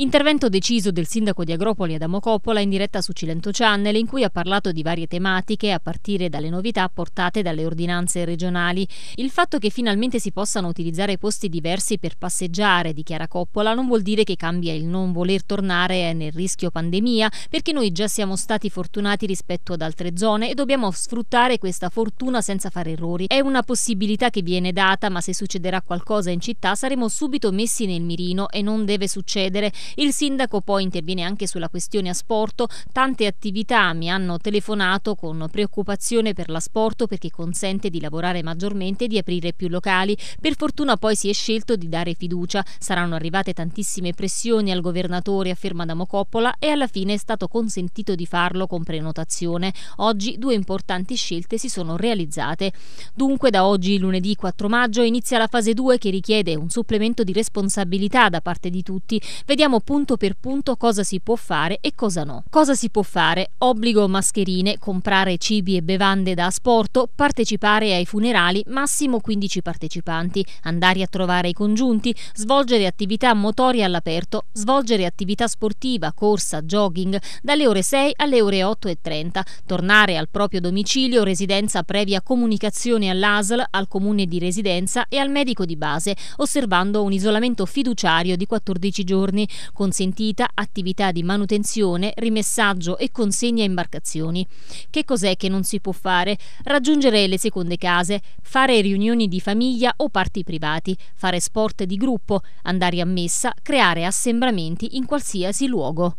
Intervento deciso del sindaco di Agropoli Adamo Coppola in diretta su Cilento Channel in cui ha parlato di varie tematiche a partire dalle novità apportate dalle ordinanze regionali. Il fatto che finalmente si possano utilizzare posti diversi per passeggiare, dichiara Coppola, non vuol dire che cambia il non voler tornare nel rischio pandemia perché noi già siamo stati fortunati rispetto ad altre zone e dobbiamo sfruttare questa fortuna senza fare errori. È una possibilità che viene data ma se succederà qualcosa in città saremo subito messi nel mirino e non deve succedere il sindaco poi interviene anche sulla questione asporto. Tante attività mi hanno telefonato con preoccupazione per l'asporto perché consente di lavorare maggiormente e di aprire più locali. Per fortuna poi si è scelto di dare fiducia. Saranno arrivate tantissime pressioni al governatore, afferma Damo Coppola, e alla fine è stato consentito di farlo con prenotazione. Oggi due importanti scelte si sono realizzate. Dunque da oggi lunedì 4 maggio inizia la fase 2 che richiede un supplemento di responsabilità da parte di tutti. Vediamo vediamo punto per punto cosa si può fare e cosa no. Cosa si può fare? Obbligo mascherine, comprare cibi e bevande da asporto, partecipare ai funerali, massimo 15 partecipanti, andare a trovare i congiunti, svolgere attività motorie all'aperto, svolgere attività sportiva, corsa, jogging, dalle ore 6 alle ore 8 e 30, tornare al proprio domicilio, residenza previa comunicazione all'ASL, al comune di residenza e al medico di base, osservando un isolamento fiduciario di 14 giorni, consentita attività di manutenzione, rimessaggio e consegna imbarcazioni. Che cos'è che non si può fare? Raggiungere le seconde case, fare riunioni di famiglia o parti privati, fare sport di gruppo, andare a messa, creare assembramenti in qualsiasi luogo.